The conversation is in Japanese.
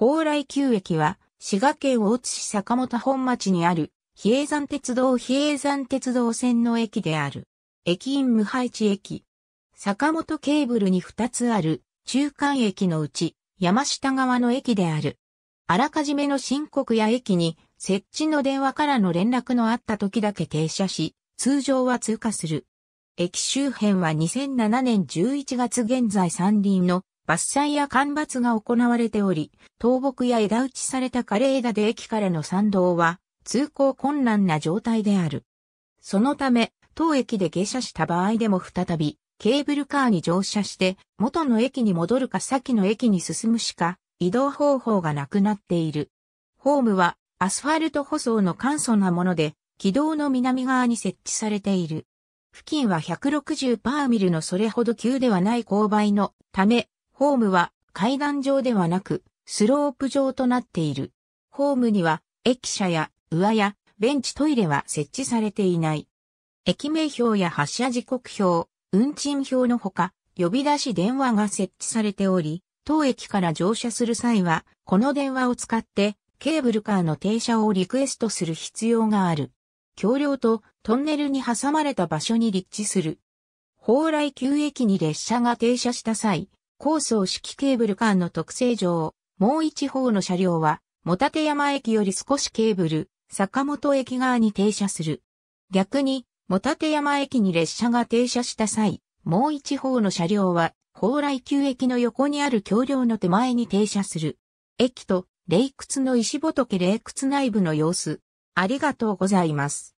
宝来旧駅は、滋賀県大津市坂本本町にある、比叡山鉄道比叡山鉄道線の駅である。駅員無配置駅。坂本ケーブルに2つある、中間駅のうち、山下側の駅である。あらかじめの申告や駅に、設置の電話からの連絡のあった時だけ停車し、通常は通過する。駅周辺は2007年11月現在山林の伐採や干ばつが行われており、倒木や枝打ちされた枯れ枝で駅からの参道は通行困難な状態である。そのため、当駅で下車した場合でも再び、ケーブルカーに乗車して、元の駅に戻るか先の駅に進むしか、移動方法がなくなっている。ホームは、アスファルト舗装の簡素なもので、軌道の南側に設置されている。付近は160パーミルのそれほど急ではない勾配のため、ホームは階段上ではなく、スロープ上となっている。ホームには、駅舎や、上や、ベンチトイレは設置されていない。駅名表や発車時刻表、運賃表のほか、呼び出し電話が設置されており、当駅から乗車する際は、この電話を使って、ケーブルカーの停車をリクエストする必要がある。橋梁とトンネルに挟まれた場所に立地する。蓬莱旧駅に列車が停車した際、高層式ケーブル間の特性上、もう一方の車両は、もたて山駅より少しケーブル、坂本駅側に停車する。逆に、もたて山駅に列車が停車した際、もう一方の車両は、蓬莱旧駅の横にある橋梁の手前に停車する。駅と、霊窟の石仏霊窟内部の様子。ありがとうございます。